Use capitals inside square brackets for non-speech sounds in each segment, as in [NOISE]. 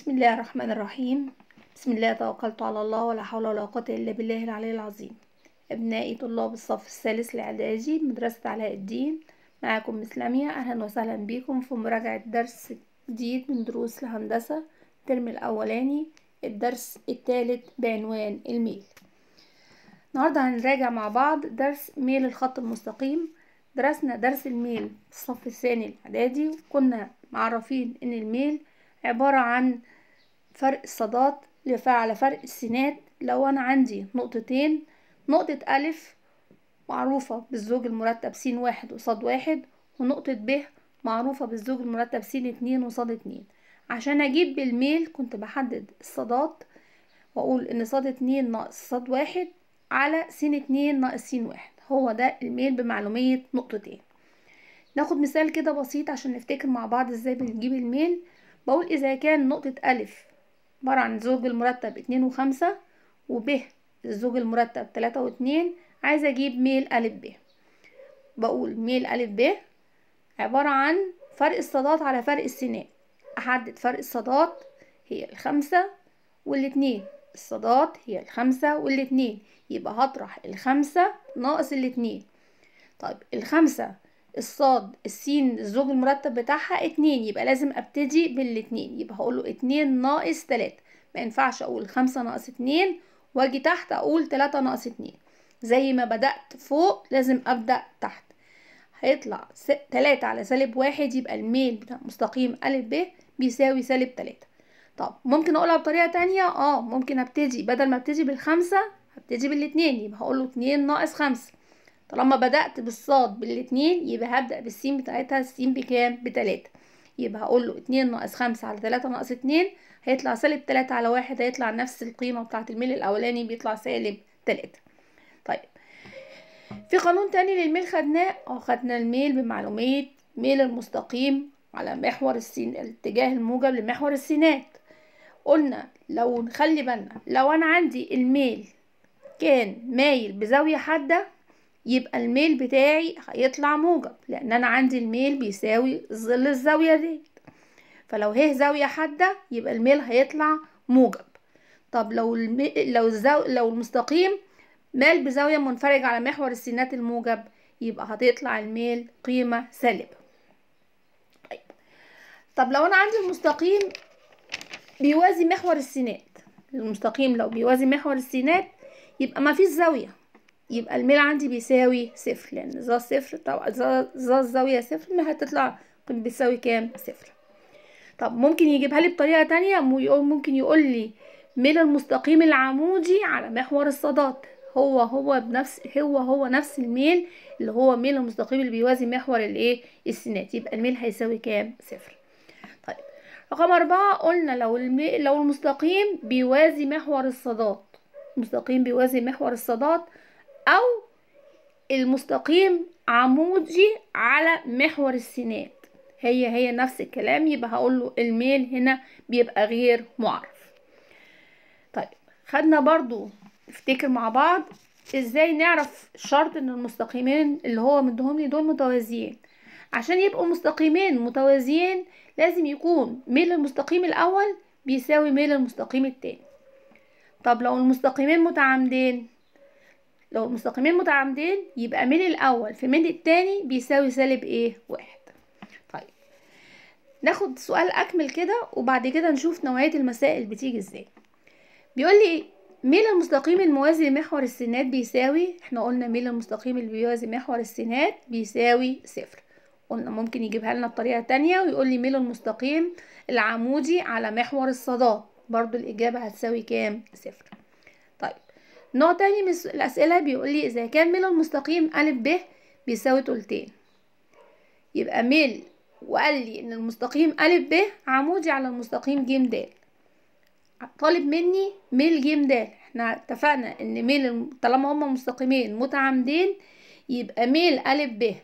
بسم الله الرحمن الرحيم بسم الله توكلت على الله ولا حول ولا قوة إلا بالله العلي العظيم أبنائي طلاب الصف الثالث الإعدادي مدرسة علاء الدين معاكم مس أهلا وسهلا بكم في مراجعة درس جديد من دروس الهندسة الترم الأولاني الدرس الثالث بعنوان الميل النهاردة هنراجع مع بعض درس ميل الخط المستقيم درسنا درس الميل في الصف الثاني الإعدادي وكنا معرفين إن الميل عبارة عن فرق الصادات على فرق السينات لو أنا عندي نقطتين نقطة ألف معروفة بالزوج المرتب س واحد وصاد واحد ونقطة ب معروفة بالزوج المرتب س اتنين وصاد اتنين عشان أجيب بالميل كنت بحدد الصادات وأقول إن صاد اتنين ناقص صاد واحد على س اتنين ناقص س واحد هو ده الميل بمعلومية نقطتين ناخد مثال كده بسيط عشان نفتكر مع بعض ازاي بنجيب الميل بقول إذا كان نقطة ألف عبارة عن زوج المرتب اتنين وخمسة وب الزوج المرتب تلاتة واتنين عايزة أجيب ميل ألف ب بقول ميل ألف ب عبارة عن فرق الصادات على فرق السناء أحدد فرق الصادات هي الخمسة والاتنين الصادات هي الخمسة والاتنين يبقى هطرح الخمسة ناقص الاتنين طيب الخمسة الصاد السين الزوج المرتب بتاعها اتنين يبقى لازم ابتدي بالاتنين يبقى هقوله اتنين ناقص تلاتة ما ينفعش اقول خمسة ناقص اتنين واجي تحت اقول تلاتة ناقص اتنين زي ما بدأت فوق لازم ابدأ تحت هيطلع تلاتة على سالب واحد يبقى الميل بتاع مستقيم ألف ب بيساوي سالب تلاتة طب ممكن اقولها بطريقة تانية اه ممكن ابتدي بدل ما ابتدي بالخمسة هبتدي بالاتنين يبقى هقوله اتنين ناقص خمسة طالما بدأت بالصاد بالاتنين يبقى هبدأ بالسين بتاعتها السين بكام بتلاتة يبقى هقول له اتنين ناقص خمسة على تلاتة ناقص اتنين هيطلع سالب تلاتة على واحد هيطلع نفس القيمة بتاعت الميل الأولاني بيطلع سالب تلاتة طيب في قانون تاني للميل خدناه اه خدنا الميل بمعلومية ميل المستقيم على محور السين الاتجاه الموجب لمحور السينات قلنا لو نخلي بالنا لو انا عندي الميل كان مايل بزاوية حادة يبقى الميل بتاعي هيطلع موجب لان انا عندي الميل بيساوي ظل الزاويه دي فلو هي زاويه حاده يبقى الميل هيطلع موجب طب لو الميل لو الزاو... لو المستقيم مال بزاويه منفرج على محور السينات الموجب يبقى هتطلع الميل قيمه سالبه طيب طب لو انا عندي المستقيم بيوازي محور السينات المستقيم لو بيوازي محور السينات يبقى ما فيش زاويه يبقى الميل عندي بيساوي صفر لان يعني ذا صفر طبعا ذا الزاويه صفر ما هتطلع بتساوي كام صفر طب ممكن يجيبها لي بطريقه تانية ممكن يقول لي ميل المستقيم العمودي على محور الصادات هو هو بنفس هو هو نفس الميل اللي هو ميل المستقيم اللي بيوازي محور الايه السينات يبقى الميل هيساوي كام صفر طيب رقم أربعة قلنا لو الميل لو المستقيم بيوازي محور الصادات المستقيم بيوازي محور الصادات أو المستقيم عمودي على محور السينات هي هي نفس الكلام يبقى هقول له الميل هنا بيبقى غير معرف طيب خدنا برضو نفتكر مع بعض ازاي نعرف شرط ان المستقيمين اللي هو مدهم لي دول متوازيين عشان يبقوا مستقيمين متوازيين لازم يكون ميل المستقيم الاول بيساوي ميل المستقيم التاني طب لو المستقيمين متعامدين لو مستقيمين متعامدين يبقى من الاول في من التاني بيساوي سالب ايه واحد طيب ناخد سؤال اكمل كده وبعد كده نشوف نوعيه المسائل بتيجي ازاي بيقول لي ميل المستقيم الموازي لمحور السينات بيساوي احنا قلنا ميل المستقيم اللي بيوازي محور السينات بيساوي صفر قلنا ممكن يجيبها لنا بطريقه تانية ويقول لي ميل المستقيم العمودي على محور الصداه برضو الاجابه هتساوي كام صفر نوع تاني من الأسئلة بيقولي إذا كان ميل المستقيم أ ب بيساوي تلتين يبقى ميل وقال لي إن المستقيم أ ب عمودي على المستقيم ج د طالب مني ميل ج د احنا اتفقنا إن ميل طالما هما مستقيمين متعامدين يبقى ميل أ ب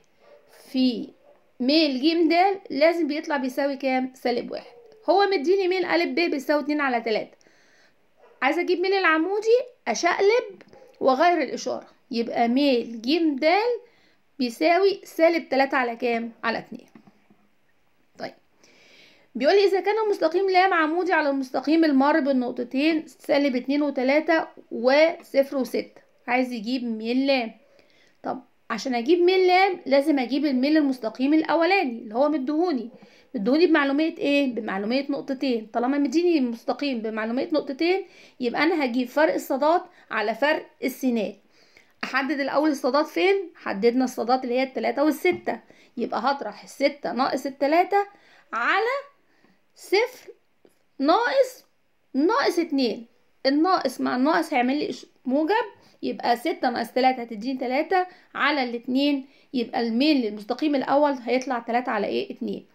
في ميل ج د لازم بيطلع بيساوي كام سالب واحد هو مديني ميل أ ب بيساوي اتنين على تلاتة عايزه اجيب ميل العمودي اشقلب واغير الاشاره يبقى ميل ج د بيساوي سالب تلاتة على كام على اتنين طيب بيقول لي اذا كان مستقيم لام عمودي على المستقيم المر بالنقطتين سالب اتنين وتلاتة وصفر وستة عايز يجيب ميل لام طب عشان اجيب ميل لام لازم اجيب الميل المستقيم الاولاني اللي هو مدهوني ادوني بمعلوميه ايه بمعلوميه نقطتين طالما مديني مستقيم بمعلوميه نقطتين يبقى انا هجيب فرق الصادات على فرق السينات احدد الاول الصادات فين حددنا الصادات اللي هي التلاتة والستة يبقى هطرح الستة ناقص التلاتة على صفر ناقص ناقص اتنين الناقص مع الناقص هيعمل لي موجب يبقى ستة ناقص تلاتة هتديني تلاتة على الاتنين يبقى الميل للمستقيم الأول هيطلع تلاتة على ايه اتنين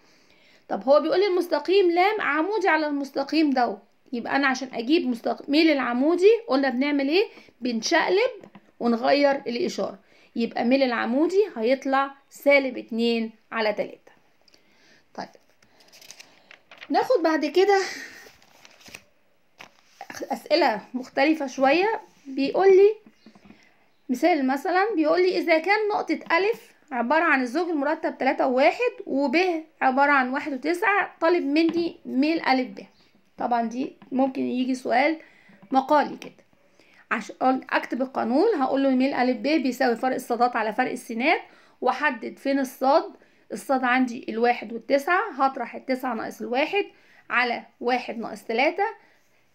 طب هو بيقول لي المستقيم لام عمودي على المستقيم ده يبقى انا عشان اجيب ميل العمودي قلنا بنعمل ايه بنشقلب ونغير الاشاره يبقى ميل العمودي هيطلع سالب اتنين على تلاتة طيب ناخد بعد كده اسئله مختلفه شويه بيقول لي مثال مثلا بيقول لي اذا كان نقطه ا عبارة عن الزوج المرتب تلاتة وواحد وب عبارة عن واحد وتسعة طالب مني ميل أ ب طبعا دي ممكن يجي سؤال مقالي كده عشان أكتب القانون هقول له ميل أ ب بيساوي فرق الصادات على فرق السينات وأحدد فين الصاد الصاد عندي الواحد والتسعة هطرح التسعة ناقص الواحد على واحد ناقص تلاتة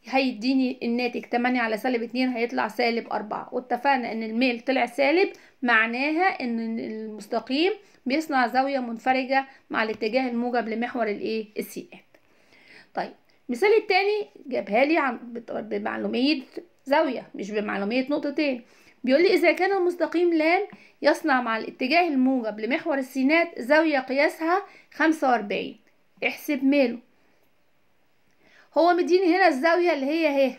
هيديني الناتج تمانية على سالب اتنين هيطلع سالب أربعة واتفقنا إن الميل طلع سالب معناها ان المستقيم بيصنع زاوية منفرجة مع الاتجاه الموجب لمحور الايه السيئات طيب المثال التاني جابها لي عن بمعلومية زاوية مش بمعلومية نقطتين بيقول لي إذا كان المستقيم لام يصنع مع الاتجاه الموجب لمحور السينات زاوية قياسها خمسة واربعين احسب ميله هو مديني هنا الزاوية اللي هي اهي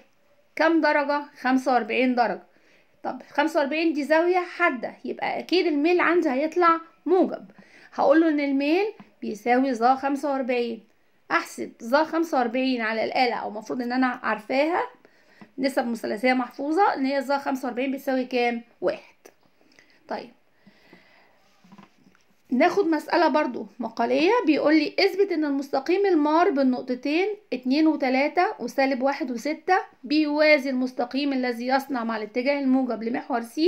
كام درجة خمسة واربعين درجة طب 45 دي زاوية حادة يبقى أكيد الميل عندي هيطلع موجب هقول له إن الميل بيساوي ظا 45 أحسب ظا 45 على الآلة أو المفروض إن أنا عارفاها نسب مثلثية محفوظة إن هي ظا 45 بتساوي كام؟ واحد طيب ناخد مسألة برضو مقالية بيقول لي اثبت ان المستقيم المار بالنقطتين اتنين وتلاتة وسالب واحد وستة بيوازي المستقيم الذي يصنع مع الاتجاه الموجب لمحور س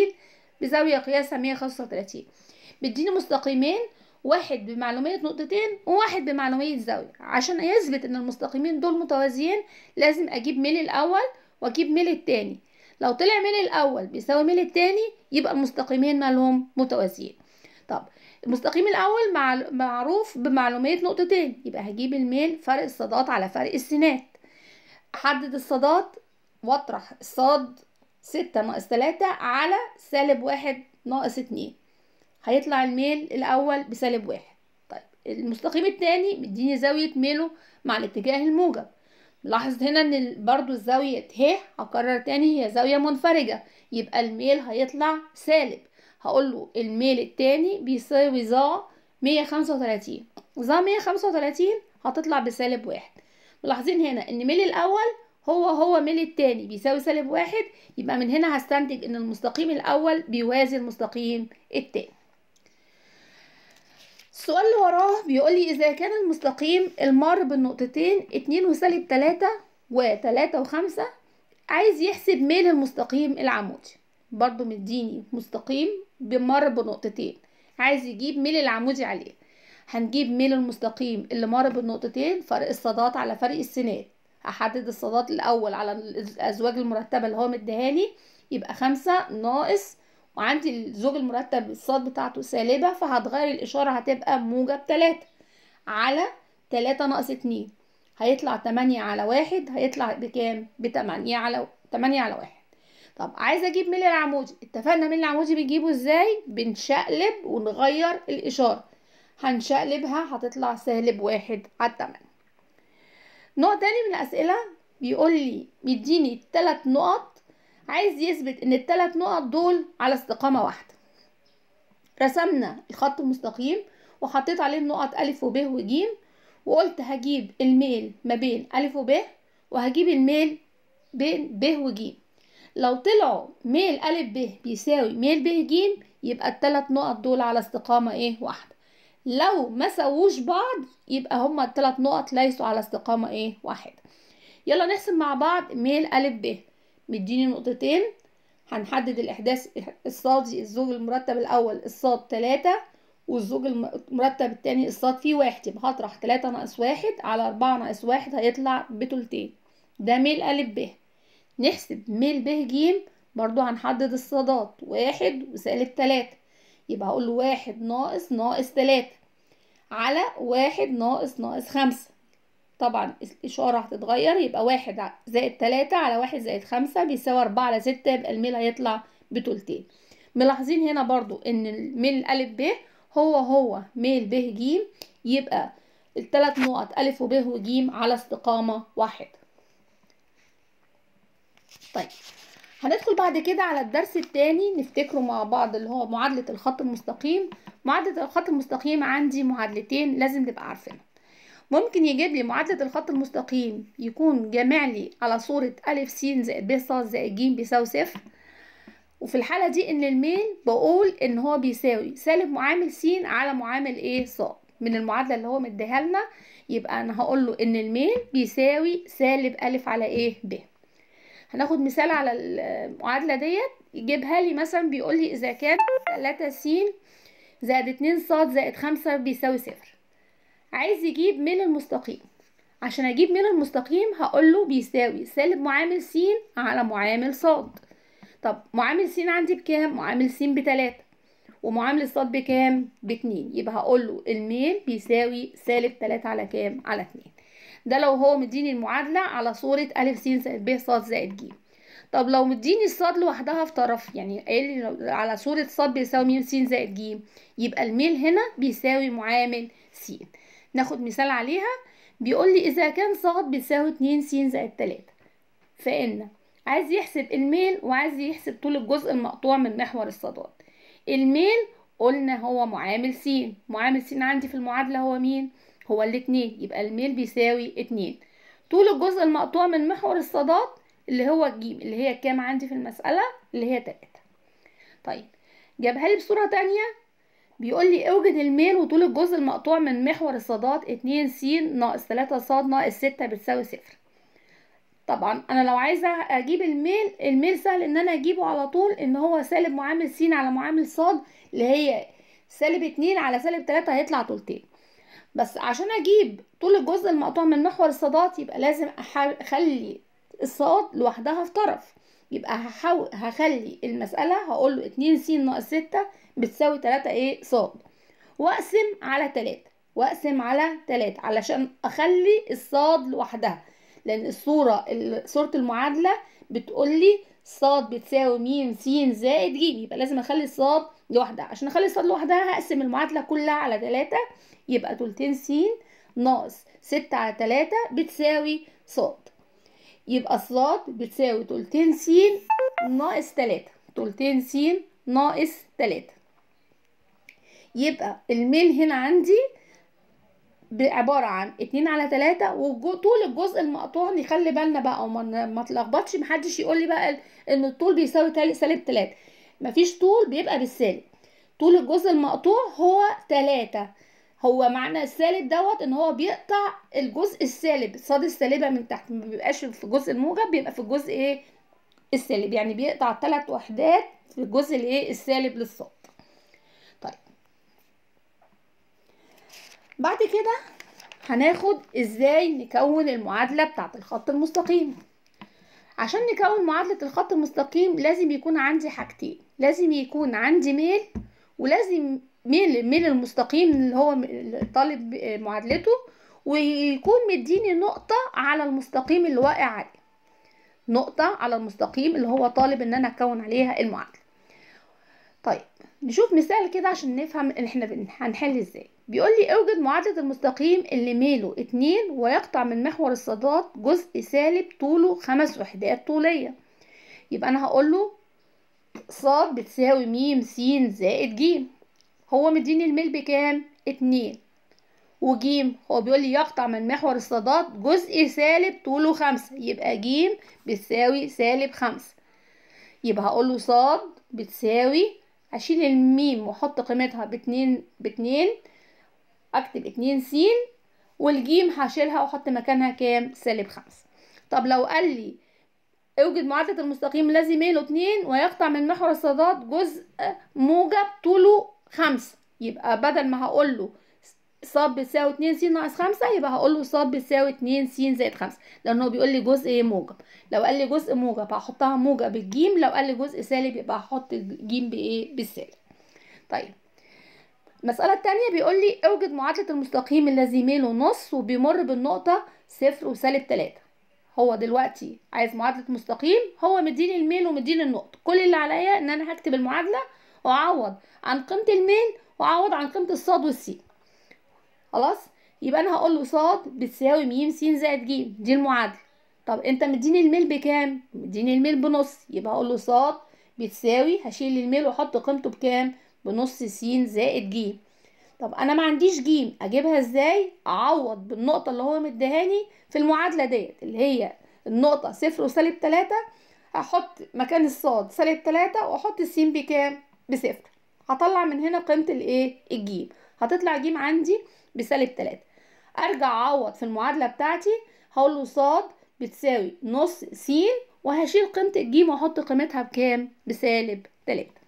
بزاوية قياسها مية خمسة وتلاتين بيديني مستقيمين واحد بمعلومية نقطتين وواحد بمعلومية زاوية عشان يثبت ان المستقيمين دول متوازيين لازم اجيب ميل الاول واجيب ميل التاني لو طلع ميل الاول بيساوي ميل التاني يبقى المستقيمين مالهم متوازيين طب المستقيم الاول معروف بمعلوميه نقطتين يبقى هجيب الميل فرق الصادات على فرق السينات حدد الصادات واطرح الصاد ستة ناقص تلاتة على سالب واحد ناقص اتنين هيطلع الميل الأول بسالب واحد طيب المستقيم التاني مديني زاوية ميله مع الاتجاه الموجب لاحظ هنا ان برضو الزاوية ه هكرر تاني هي زاوية منفرجة يبقى الميل هيطلع سالب هقول له الميل التاني بيساوي ظا مية خمسة وتلاتين ظا مية خمسة وتلاتين هتطلع بسالب واحد ملاحظين هنا ان ميل الاول هو هو ميل التاني بيساوي سالب واحد يبقى من هنا هستنتج ان المستقيم الاول بيوازي المستقيم التاني السؤال اللي وراه بيقول لي اذا كان المستقيم المار بالنقطتين اتنين وسالب تلاتة وتلاتة وخمسة عايز يحسب ميل المستقيم العمودي برضو مديني مستقيم بمر بنقطتين عايز يجيب ميل العمودي عليه هنجيب ميل المستقيم اللي مر بالنقطتين فرق الصادات على فرق السنات هحدد الصادات الاول على الازواج المرتبه اللي هو مديهاني يبقى خمسة ناقص وعندي الزوج المرتب الصاد بتاعته سالبة فهتغير الإشارة هتبقى موجب تلاتة على تلاتة ناقص اتنين هيطلع تمانية على واحد هيطلع بكام؟ بتمانية على تمانية على واحد طب عايزه اجيب ميل العمودي اتفقنا ميل العمودي بنجيبه ازاي بنشقلب ونغير الاشاره هنشقلبها هتطلع سالب واحد على التمن نوع تاني من الاسئله بيقول لي بيديني ثلاث نقط عايز يثبت ان الثلاث نقط دول على استقامه واحده رسمنا الخط المستقيم وحطيت عليه النقط أ و وج وقلت هجيب الميل ما بين أ وب وهجيب الميل بين ب وج لو طلعوا ميل ا ب بيساوي ميل ب ج يبقى التلات نقط دول على استقامة إيه واحدة لو ما سووش بعض يبقى هما التلات نقط ليسوا على استقامة إيه واحدة يلا نحسب مع بعض ميل ا ب مديني نقطتين هنحدد الإحداث الصادي الزوج المرتب الأول الصاد تلاتة والزوج المرتب التاني الصاد فيه واحد يبقى هطرح تلاتة ناقص واحد على أربعة ناقص واحد هيطلع بتلتين ده ميل ا ب نحسب ميل ب ج برضو هنحدد الصادات واحد وسالب تلاتة يبقى هقول له واحد ناقص ناقص تلاتة على واحد ناقص ناقص خمسة طبعا الإشارة هتتغير يبقى واحد زائد تلاتة على واحد زائد خمسة بيساوي أربعة على ستة يبقى الميل هيطلع بتلتين ملاحظين هنا برضو إن الميل أ ب هو هو ميل ب ج يبقى التلات نقط أ وب وج على استقامة واحدة طيب هندخل بعد كده على الدرس الثاني نفتكره مع بعض اللي هو معادلة الخط المستقيم معادلة الخط المستقيم عندي معادلتين لازم نبقى عارفين ممكن يجيب لي معادلة الخط المستقيم يكون جامع لي على صورة أ س زائد ب ص زائد ج بيساوي صفر وفي الحالة دي إن الميل بقول إن هو بيساوي سالب معامل س على معامل إيه ص من المعادلة اللي هو مديها لنا يبقى أنا هقول له إن الميل بيساوي سالب أ على إيه ب هناخد مثال على المعادلة ديت يجيبها لي مثلا بيقول لي إذا كان 3 س زائد 2 ص زائد 5 بيساوي صفر عايز يجيب من المستقيم عشان أجيب من المستقيم هقول له بيساوي سالب معامل س على معامل ص طب معامل س عندي بكام؟ معامل س بتلاتة ومعامل الصاد بكام؟ باتنين يبقى هقوله الميل بيساوي سالب تلاتة على كام؟ على اتنين ده لو هو مديني المعادلة على صورة أ س زائد ب ص زائد ج طب لو مديني الصاد لوحدها في طرف يعني قال لي على صورة صاد بيساوي م س زائد ج يبقى الميل هنا بيساوي معامل س ناخد مثال عليها بيقول لي إذا كان صاد بيساوي اتنين س زائد تلاتة فإن عايز يحسب الميل وعايز يحسب طول الجزء المقطوع من محور الصادات الميل قلنا هو معامل س معامل س عندي في المعادلة هو مين؟ هو الاتنين يبقى الميل بيساوي اتنين طول الجزء المقطوع من محور الصادات اللي هو الجيم اللي هي كام عندي في المسألة اللي هي تلاتة طيب جابها لي بصورة تانية بيقول لي اوجد الميل وطول الجزء المقطوع من محور الصادات اتنين س ناقص تلاتة ص ناقص ستة بتساوي صفر طبعا انا لو عايزه اجيب الميل الميل سهل ان انا اجيبه على طول ان هو سالب معامل س على معامل ص اللي هي سالب اتنين على سالب تلاتة هيطلع تلتين بس عشان اجيب طول الجزء المقطوع من محور الصادات يبقى لازم اخلي الصاد لوحدها في طرف يبقى هحاول هخلي المسألة هقول له 2 س ناقص 6 بتساوي 3 ايه ص واقسم على 3 واقسم على 3 علشان اخلي الصاد لوحدها لان الصورة صورة المعادلة بتقول لي ص بتساوي م س زائد ج يبقى لازم اخلي الصاد لوحدها عشان اخلي الصاد لوحدها هقسم المعادله كلها على 3 يبقى تلتين س ناقص 6 على 3 بتساوي ص يبقى ص بتساوي تلتين س ناقص 3 تلتين س ناقص 3 يبقى الميل هنا عندي عباره عن اتنين على تلاتة وطول الجزء المقطوع نخلي بالنا بقى وما تلخبطش محدش يقول لي بقى ان الطول بيساوي سالب تلاتة مفيش طول بيبقى بالسالب طول الجزء المقطوع هو تلاتة هو معنى السالب دوت ان هو بيقطع الجزء السالب صاد السالبه من تحت ما بيبقاش في الجزء الموجب بيبقى في الجزء ايه السالب يعني بيقطع تلات وحدات في الجزء الايه السالب للصاد بعد كده هناخد ازاي نكون المعادلة بتاعة الخط المستقيم عشان نكون معادلة الخط المستقيم لازم يكون عندي حاجتين لازم يكون عندي ميل ولازم ميل الميل المستقيم اللي هو طالب معادلته ويكون مديني نقطة على المستقيم اللي واقع عليه نقطة على المستقيم اللي هو طالب ان انا اكون عليها المعادلة طيب نشوف مثال كده عشان نفهم احنا هنحل ازاي بيقول لي اوجد معادلة المستقيم اللي ميله اتنين ويقطع من محور الصادات جزء سالب طوله خمس وحدات طولية يبقى أنا هقول له صاد بتساوي م س زائد ج هو مديني الميل بكام؟ اتنين وجيم هو بيقول لي يقطع من محور الصادات جزء سالب طوله خمسة يبقى جيم بتساوي سالب خمسة يبقى هقول له صاد بتساوي أشيل الميم وأحط قيمتها باتنين باتنين اكتب اتنين س والجيم هشيلها واحط مكانها كام سالب خمسة طب لو قال لي اوجد معادلة المستقيم الذي ميله اتنين ويقطع من محور الصادات جزء موجب طوله خمسة يبقى بدل ما هقول له ص بتساوي اتنين س ناقص خمسة يبقى هقول له ص بتساوي اتنين س زائد خمسة لأن هو بيقول لي جزء إيه موجب لو قال لي جزء موجب هحطها موجب الجيم لو قال لي جزء سالب يبقى هحط الجيم بإيه بالسالب طيب المسألة التانية بيقول لي اوجد معادلة المستقيم الذي ميله نص وبيمر بالنقطة صفر وسالب تلاتة هو دلوقتي عايز معادلة مستقيم هو مديني الميل ومديني النقطة كل اللي عليا ان انا هكتب المعادلة واعوض عن قيمة الميل واعوض عن قيمة الصاد والسين خلاص يبقى انا هقول له صاد بتساوي م س زائد ج دي المعادلة طب انت مديني الميل بكام مديني الميل بنص يبقى هقول له صاد بتساوي هشيل الميل واحط قيمته بكام بنص س زائد ج طب انا ما عنديش ج اجيبها ازاي اعوض بالنقطه اللي هو مديهاني في المعادله ديت اللي هي النقطه صفر وسالب 3 هحط مكان الصاد سالب 3 واحط س بكام بصفر هطلع من هنا قيمه الايه الجيم هتطلع ج عندي بسالب 3 ارجع اعوض في المعادله بتاعتي هقول له ص بتساوي نص س وهشيل قيمه الجيم واحط قيمتها بكام بسالب 3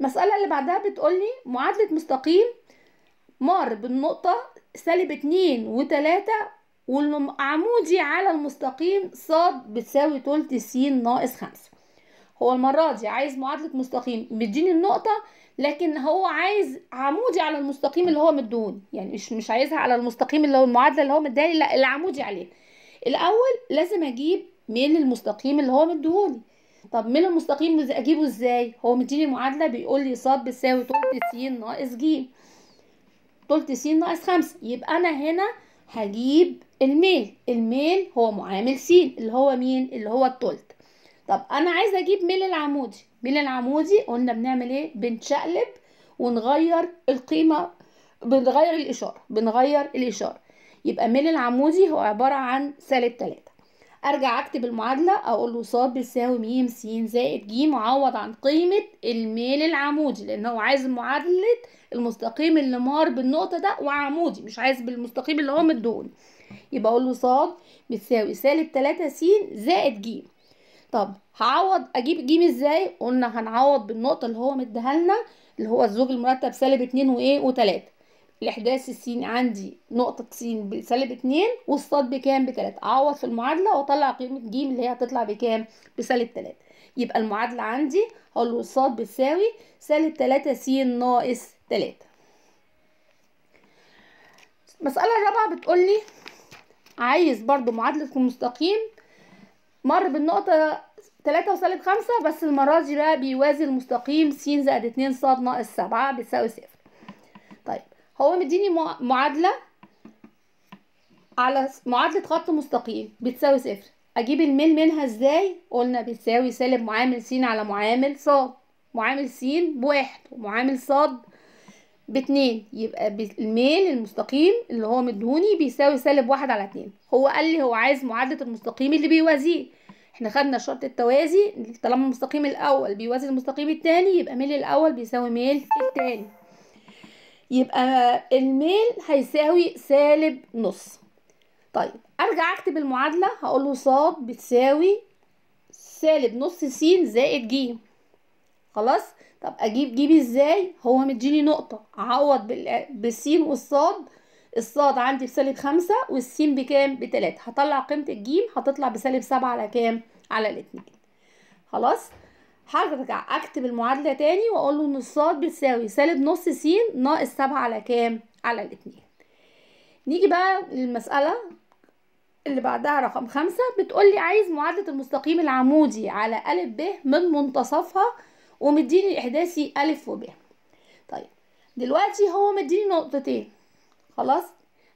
المسألة اللي بعدها بتقولي معادلة مستقيم مار بالنقطة سالب اتنين وتلاتة والعمودي على المستقيم ص بتساوي تلت س ناقص خمسة هو المرة دي عايز معادلة مستقيم مديني النقطة لكن هو عايز عمودي على المستقيم اللي هو مدوني يعني مش مش عايزها على المستقيم اللي هو المعادلة اللي هو مداني لا العمودي عليه الأول لازم أجيب ميل المستقيم اللي هو مديهولي طب من المستقيم اجيبه ازاي هو مديني معادله بيقول لي ص بتساوي طول س ناقص ج طول س ناقص 5 يبقى انا هنا هجيب الميل الميل هو معامل س اللي هو مين اللي هو التلت طب انا عايزه اجيب ميل العمودي ميل العمودي قلنا بنعمل ايه بنشقلب ونغير القيمه بنغير الاشاره بنغير الاشاره يبقى ميل العمودي هو عباره عن سالب 3 ارجع اكتب المعادله اقول له ص بيساوي م س زائد ج معوض عن قيمه الميل العمودي لان هو عايز معادله المستقيم اللي مار بالنقطه ده وعمودي مش عايز بالمستقيم اللي هو مدهون يبقى اقول له ص بتساوي سالب 3 س زائد ج طب هعوض اجيب ج ازاي قلنا هنعوض بالنقطه اللي هو مديها لنا اللي هو الزوج المرتب سالب 2 وايه و3 الاحداث السين عندي نقطة س بسالب اتنين والصاد بكام بتلاتة اعوض في المعادلة واطلع قيمة ج اللي هي هتطلع بكام بسالب تلاتة يبقى المعادلة عندي هقول له الصاد بتساوي سالب تلاتة س ناقص تلاتة المسألة الرابعة بتقولي عايز برضو معادلة المستقيم مر بالنقطة تلاتة وسالب خمسة بس المرة دي بقى بيوازي المستقيم س زائد اتنين صاد ناقص سبعة بتساوي صفر هو مديني معادله على معادله خط مستقيم بتساوي صفر اجيب الميل منها ازاي قلنا بتساوي سالب معامل س على معامل ص معامل س بواحد ومعامل ص باتنين يبقى الميل المستقيم اللي هو مدهوني بيساوي سالب واحد على اتنين هو قال لي هو عايز معادلة المستقيم اللي بيوازيه احنا خدنا شرط التوازي طالما المستقيم الاول بيوازي المستقيم التاني يبقى ميل الاول بيساوي ميل التاني يبقى الميل هيساوي سالب نص طيب ارجع اكتب المعادله هقول له ص بتساوي سالب نص س زائد ج خلاص طب اجيب ج ازاي هو مديني نقطه اعوض بالس والصاد الصاد عندي بسالب خمسة والسين بكام بتلاتة هطلع قيمة الجيم هتطلع بسالب سبعة على كام على الاتنين خلاص هرجع اكتب المعادله تاني واقول له الصاد بتساوي سالب نص س ناقص سبعة على كام على الاتنين نيجي بقى للمساله اللي بعدها رقم خمسة بتقول لي عايز معادله المستقيم العمودي على ا ب من منتصفها ومديني الاحداثي ا وب طيب دلوقتي هو مديني نقطتين خلاص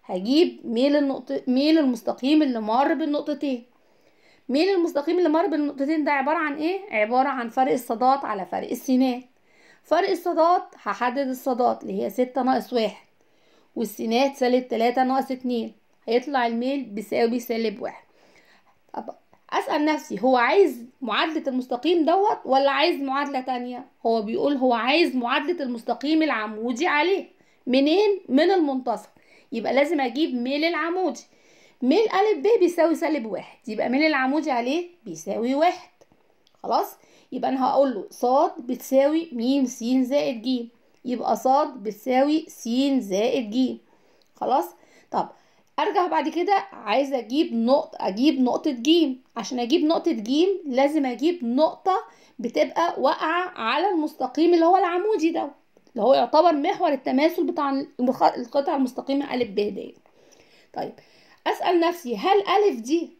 هجيب ميل النقطة ميل المستقيم اللي مر بالنقطتين ميل المستقيم اللي مر بالنقطتين ده عبارة عن ايه؟ عبارة عن فرق الصادات على فرق السينات فرق الصادات هحدد الصادات اللي هي ستة ناقص واحد والسينات سالب تلاتة ناقص اتنين هيطلع الميل بيساوي سالب واحد اسأل نفسي هو عايز معادلة المستقيم دوت ولا عايز معادلة تانية؟ هو بيقول هو عايز معادلة المستقيم العمودي عليه منين؟ من المنتصف يبقى لازم اجيب ميل العمودي ميل أ ب بيساوي سالب واحد يبقى ميل العمود عليه بيساوي واحد خلاص يبقى أنا هقول له ص بتساوي م س زائد ج يبقى ص بتساوي س زائد ج خلاص طب ارجع بعد كده عايزه اجيب نقطه اجيب نقطه ج عشان اجيب نقطه ج لازم اجيب نقطه بتبقى واقعه على المستقيم اللي هو العمودي ده اللي هو يعتبر محور التماثل بتاع القطعه المستقيمه ا ب ديت طيب أسأل نفسي هل ألف دي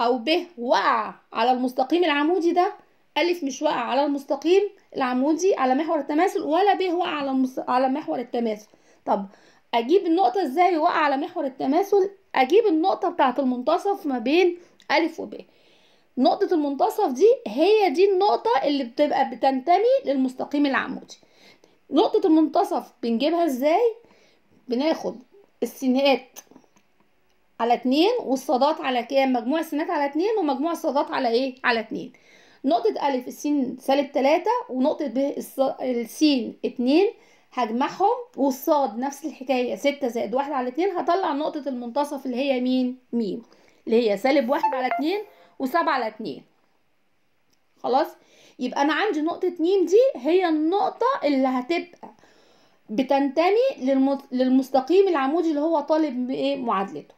أو ب وقع على المستقيم العمودي ده ألف مش واقع على المستقيم العمودي على محور التماثل ولا ب واقع على المس... على محور التماثل طب أجيب النقطة إزاي واقع على محور التماثل أجيب النقطة بتاعة المنتصف ما بين ألف وب نقطة المنتصف دي هي دي النقطة اللي بتبقى بتنتمي للمستقيم العمودي نقطة المنتصف بنجيبها إزاي بناخد السينات على اتنين والصادات على كام مجموع السينات على اتنين ومجموع الصادات على ايه على اتنين نقطة ا الس سالب تلاتة ونقطة ب س اتنين هجمعهم والصاد نفس الحكاية ستة زائد واحد على اتنين هطلع نقطة المنتصف اللي هي مين م اللي هي سالب واحد على اتنين وسبعة على اتنين خلاص يبقى أنا عندي نقطة م دي هي النقطة اللي هتبقى بتنتمي للمستقيم العمودي اللي هو طالب ايه معادلته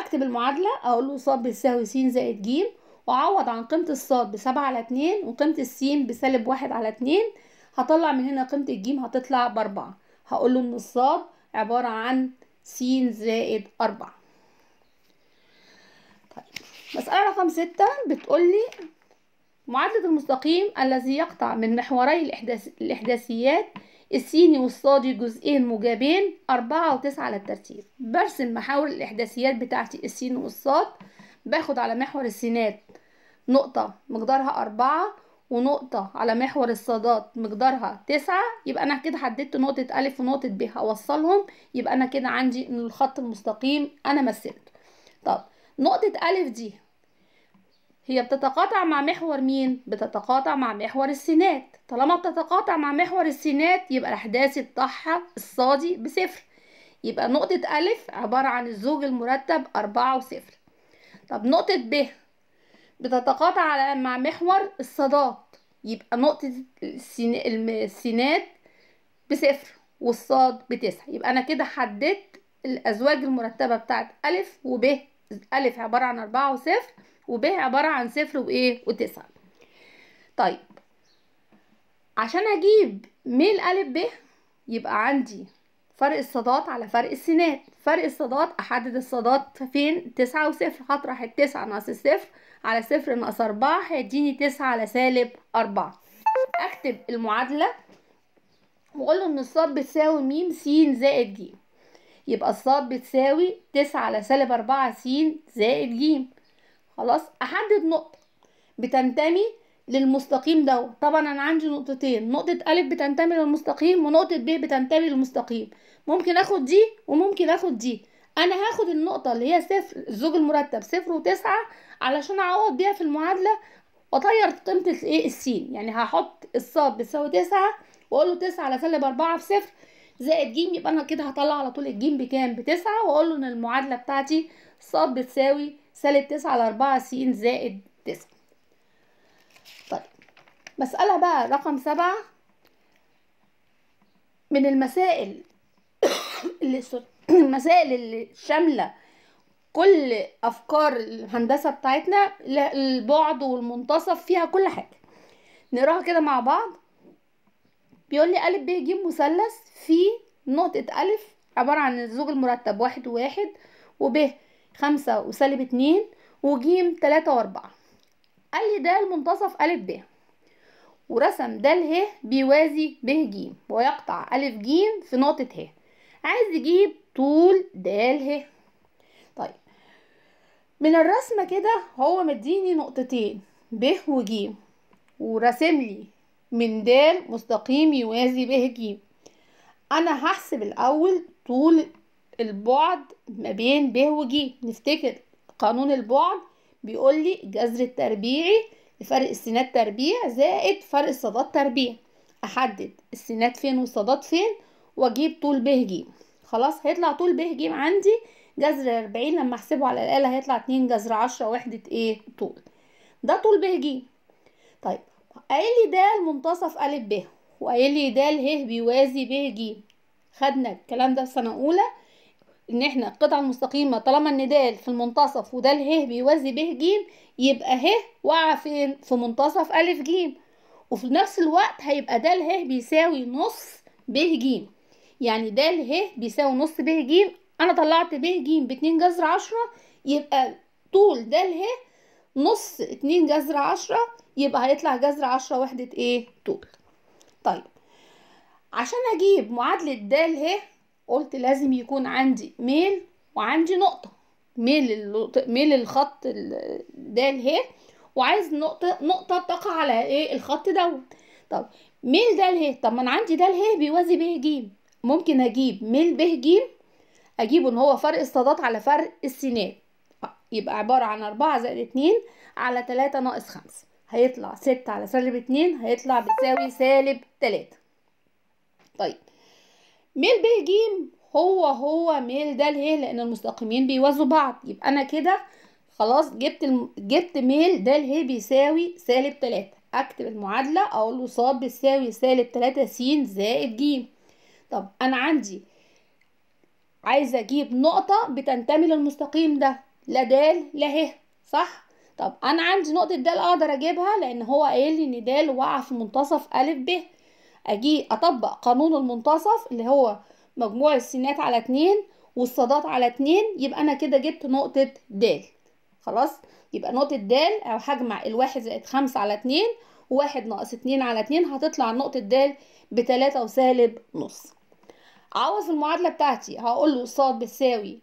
اكتب المعادلة اقول له ص بتساوي س زائد ج واعوض عن قيمة الص بسبعة على اتنين وقيمة الس بسالب واحد على اتنين هطلع من هنا قيمة الجيم هتطلع باربعة هقول له ان الص عبارة عن س زائد أربعة طيب مسألة رقم ستة بتقولي معادلة المستقيم الذي يقطع من محوري الإحداثيات السيني والصادي جزئين موجبين أربعة وتسعة على الترتيب برسم محاور الإحداثيات بتاعتي السين والصاد باخد على محور السينات نقطة مقدارها أربعة ونقطة على محور الصادات مقدارها تسعة يبقى أنا كده حددت نقطة ألف ونقطة ب هوصلهم يبقى أنا كده عندي إن الخط المستقيم أنا مثلته طب نقطة ألف دي هي بتتقاطع مع محور مين؟ بتتقاطع مع محور السينات طالما بتتقاطع مع محور السينات يبقى الأحداث الضحى الصادي بصفر يبقى نقطة ألف عبارة عن الزوج المرتب أربعة وصفر طب نقطة ب بتتقاطع على مع محور الصادات يبقى نقطة السينات بصفر والصاد بتسعة يبقى أنا كده حددت الأزواج المرتبة بتاعت ألف وب ألف عبارة عن أربعة وصفر وب عبارة عن صفر وإيه وتسعة طيب عشان أجيب ميل ا ب يبقى عندي فرق الصادات على فرق السينات فرق الصادات أحدد الصادات فين تسعة وصفر هطرح التسعة ناقص الصفر على صفر ناقص أربعة هيديني تسعة على سالب أربعة أكتب المعادلة وأقول إن الصاد بتساوي ميم س زائد ج يبقى الصاد بتساوي تسعة على سالب أربعة س زائد ج خلاص احدد نقطه بتنتمي للمستقيم دوت طبعا انا عندي نقطتين نقطه الف بتنتمي للمستقيم ونقطه ب بتنتمي للمستقيم ممكن اخد دي وممكن اخد دي انا هاخد النقطه اللي هي صفر الزوج المرتب صفر وتسعة علشان اعوض بيها في المعادله واطير قيمه الايه السين يعني هحط الصاد بتساوي تسعة واقول له تسعة على سالب أربعة في صفر زائد جيم يبقى انا كده هطلع على طول الجيم بكام بتسعة واقول له ان المعادله بتاعتي صاد بتساوي سالب تسعة على أربعة س زائد تسعة طيب مسألة بقى رقم سبعة من المسائل [COUGHS] اللي [COUGHS] المسائل اللي شاملة كل أفكار الهندسة بتاعتنا البعد والمنتصف فيها كل حاجة نقراها كده مع بعض بيقول لي ألف ب ج مثلث في نقطة ألف عبارة عن الزوج المرتب واحد وواحد وب خمسة وسالب اتنين وجيم تلاتة واربعة قال لي ده المنتصف ألف ب ورسم د ه بيوازي ب ج ويقطع ألف ج في نقطة ه عايز يجيب طول د ه طيب من الرسمة كده هو مديني نقطتين ب وج ورسم لي من د مستقيم يوازي ب ج أنا هحسب الأول طول البعد ما بين ب وج نفتكر قانون البعد بيقول لي الجذر التربيعي لفرق السينات تربيع زائد فرق الصادات تربيع احدد السينات فين والصادات فين واجيب طول ب ج خلاص هيطلع طول ب ج عندي جذر 40 لما احسبه على الآلة هيطلع 2 جذر 10 وحدة ايه طول ده طول ب ج طيب قايل لي د المنتصف ا ب وقايل لي د ه بيوازي ب ج خدنا الكلام ده في سنة أولى ان احنا القطعة المستقيمة طالما ان د في المنتصف وده اله بيوازي به ج يبقى ه وقع فين في منتصف أ ج وفي نفس الوقت هيبقى د ه بيساوي نص ب ج يعني د ه بيساوي نص ب ج انا طلعت ب ج باتنين جذر عشرة يبقى طول د ه نص اتنين جذر عشرة يبقى هيطلع جذر عشرة وحدة ايه طول طيب عشان اجيب معادلة د ه قلت لازم يكون عندي ميل وعندي نقطة ميل ميل الخط د ه وعايز نقطة نقطة تقع على ايه الخط دوت طب ميل د ه طب ما انا عندي د ه بيوازي ب ج ممكن اجيب ميل ب ج اجيبه ان هو فرق الصادات على فرق السينات يبقى عبارة عن أربعة زائد اتنين على تلاتة ناقص خمسة هيطلع ستة على سالب اتنين هيطلع بتساوي سالب تلاتة طيب ميل ب ج هو هو ميل د ليه لان المستقيمين بيوازوا بعض يبقى انا كده خلاص جبت الم... جبت ميل د ه بيساوي سالب 3 اكتب المعادله اقول له ص بتساوي سالب 3 س زائد ج طب انا عندي عايزه اجيب نقطه بتنتمي للمستقيم ده لا د لا ه صح طب انا عندي نقطه د اقدر اجيبها لان هو قايل لي ان د واقعه في منتصف ا ب اجي اطبق قانون المنتصف اللي هو مجموع السينات على اتنين والصادات على اتنين يبقى انا كده جبت نقطة د خلاص يبقى نقطة د او هجمع الواحد زائد خمسة على اتنين واحد ناقص اتنين على اتنين هتطلع نقطة د بتلاتة وسالب نص عوض المعادلة بتاعتي هقول له صاد بتساوي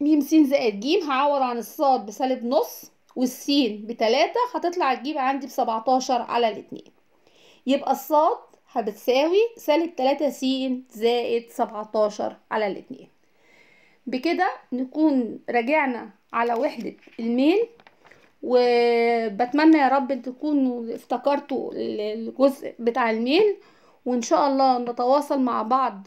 م س زائد ج هعوض عن الصاد بسالب نص والسين بتلاتة هتطلع الجيم عندي بسبعتاشر على الاتنين يبقى الصاد هتساوي سالب تلاتة س زائد سبعتاشر على الاتنين بكده نكون راجعنا على وحدة الميل وبتمنى يا رب تكونوا افتكرتوا الجزء بتاع الميل وان شاء الله نتواصل مع بعض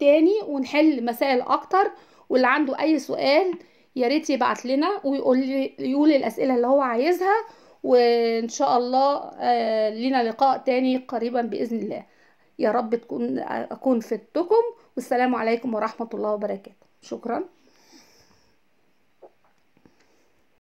تاني ونحل مسائل اكتر واللي عنده اي سؤال ياريت يبعت لنا ويقول لي يقول الاسئله اللي هو عايزها وان شاء الله آه، لينا لقاء تاني قريبا باذن الله يا رب تكون اكون فدتكم والسلام عليكم ورحمه الله وبركاته شكرا